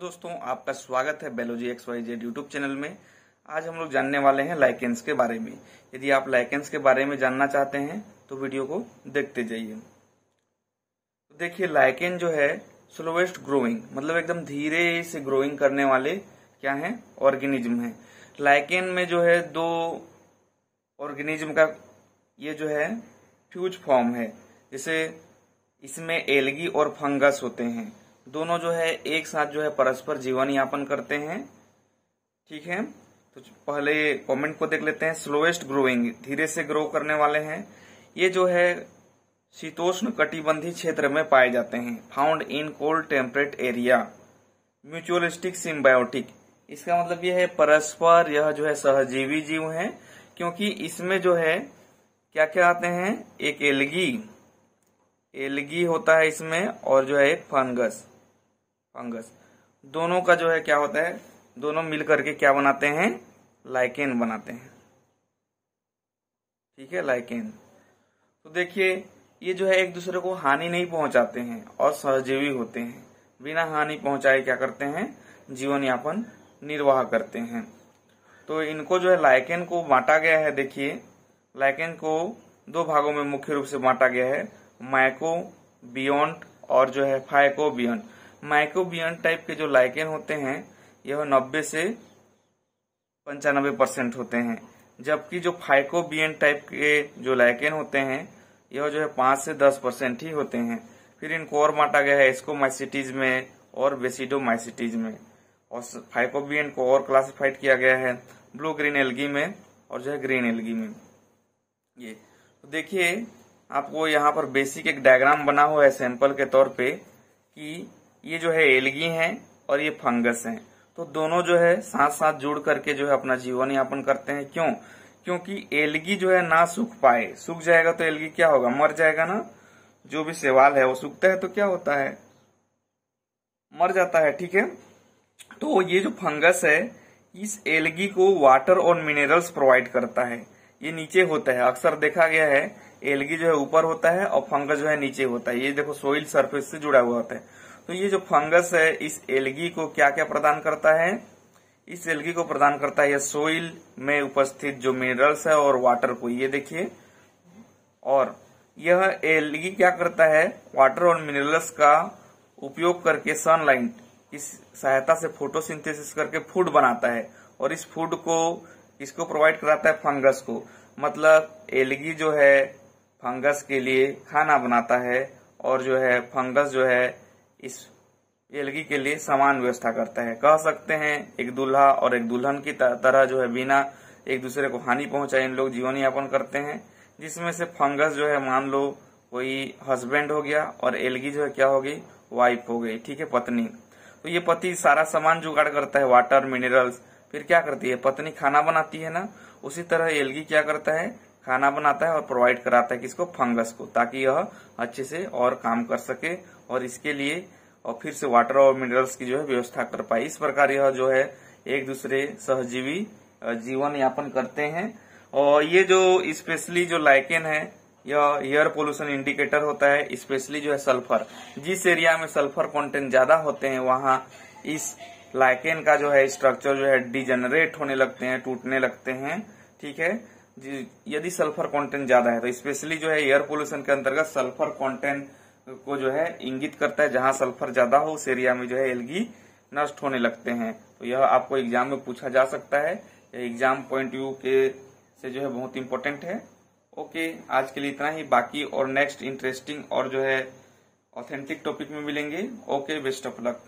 दोस्तों आपका स्वागत है बेलोजी X Y Z YouTube channel में आज हम लोग जानने वाले हैं लाइकेंस के बारे में यदि आप लाइकेंस के बारे में जानना चाहते हैं तो वीडियो को देखते जाइए तो देखिए लाइकेन जो है स्लोवेस्ट ग्रोइंग मतलब एकदम धीरे से ग्रोइंग करने वाले क्या है ऑर्गेनिज्म है लाइकेन में जो है दो ऑर्गेनिज्म का ये जो है फ्यूज फॉर्म है जैसे इसमें एलगी और फंगस होते हैं दोनों जो है एक साथ जो है परस्पर जीवन यापन करते हैं ठीक है तो पहले कमेंट को देख लेते हैं स्लोएस्ट ग्रोइंग धीरे से ग्रो करने वाले हैं ये जो है शीतोष्ण कटिबंधी क्षेत्र में पाए जाते हैं found in cold temperate area mutualistic symbiotic इसका मतलब यह है परस्पर यह जो है सहजीवी जीव है क्योंकि इसमें जो है क्या क्या आते हैं एक एलगी एलगी होता है इसमें और जो है एक फंगस फंगस दोनों का जो है क्या होता है दोनों मिल करके क्या बनाते हैं लाइकेन बनाते हैं ठीक है लाइकेन तो देखिए ये जो है एक दूसरे को हानि नहीं पहुंचाते हैं और सहजीवी होते हैं बिना हानि पहुंचाए क्या करते हैं जीवन यापन निर्वाह करते हैं तो इनको जो है लाइकेन को बांटा गया है देखिए लाइकेन को दो भागों में मुख्य रूप से बांटा गया है माइको बियॉन्ट और जो है फाइको बियॉन्ट माइक्रोबियन टाइप के जो लाइकेन होते हैं यह नब्बे से पंचानबे परसेंट होते हैं जबकि जो फाइकोबियन टाइप के जो लाइकेन होते हैं यह जो है पांच से दस परसेंट ही होते हैं फिर इनको और बांटा गया है एस्कोमाइसिटीज में और बेसिडोमाइसिटीज में और फाइकोबियन को और क्लासिफाइड किया गया है ब्लू ग्रीन एलगी में और जो है ग्रीन एलगी में ये तो देखिए आपको यहाँ पर बेसिक एक डायग्राम बना हुआ है सैंपल के तौर पे कि ये जो है एलगी हैं और ये फंगस हैं तो दोनों जो है साथ साथ जुड़ करके जो है अपना जीवन यापन करते हैं क्यों क्योंकि एलगी जो है ना सूख पाए सूख जाएगा तो एलगी क्या होगा मर जाएगा ना जो भी सेवाल है वो सूखता है तो क्या होता है मर जाता है ठीक है तो ये जो फंगस है इस एलगी को वाटर और मिनरल्स प्रोवाइड करता है ये नीचे होता है अक्सर देखा गया है एलगी जो है ऊपर होता है और फंगस जो है नीचे होता है ये देखो सोइल सरफेस से जुड़ा हुआ होता है तो ये जो फंगस है इस एलगी को क्या क्या प्रदान करता है इस एलगी को प्रदान करता है सोइल में उपस्थित जो मिनरल्स है और वाटर को ये देखिए और यह एलगी क्या करता है वाटर और मिनरल्स का उपयोग करके सनलाइट इस सहायता से फोटोसिंथेसिस करके फूड बनाता है और इस फूड को इसको प्रोवाइड कराता है फंगस को मतलब एलगी जो है फंगस के लिए खाना बनाता है और जो है फंगस जो है इस एलगी के लिए समान व्यवस्था करता है कह सकते हैं एक दूल्हा और एक दुल्हन की तरह जो है बिना एक दूसरे को हानि पहुंचाए इन लोग जीवन यापन करते हैं जिसमें से फंगस जो है मान लो कोई हस्बैंड हो गया और एलगी जो है क्या हो गई वाइफ हो गई ठीक है पत्नी तो ये पति सारा सामान जुगाड़ करता है वाटर मिनरल्स फिर क्या करती है पत्नी खाना बनाती है ना उसी तरह एलगी क्या करता है खाना बनाता है और प्रोवाइड कराता है किसको फंगस को ताकि यह अच्छे से और काम कर सके और इसके लिए और फिर से वाटर और मिनरल्स की जो है व्यवस्था कर पाए इस प्रकार यह जो है एक दूसरे सहजीवी जीवन यापन करते हैं और ये जो स्पेशली जो लाइकेन है यह एयर पोल्यूशन इंडिकेटर होता है स्पेशली जो है सल्फर जिस एरिया में सल्फर कंटेंट ज्यादा होते हैं वहां इस लाइकेन का जो है स्ट्रक्चर जो है डिजेनरेट होने लगते हैं टूटने लगते हैं ठीक है यदि सल्फर कंटेंट ज्यादा है तो स्पेशली जो है एयर पोल्यूशन के अंतर्गत सल्फर कंटेंट को जो है इंगित करता है जहां सल्फर ज्यादा हो उस एरिया में जो है एलगी नष्ट होने लगते हैं तो यह आपको एग्जाम में पूछा जा सकता है एग्जाम पॉइंट व्यू के से जो है बहुत इंपॉर्टेंट है ओके आज के लिए इतना ही बाकी और नेक्स्ट इंटरेस्टिंग और जो है ऑथेंटिक टॉपिक में मिलेंगे ओके बेस्ट ऑफ लक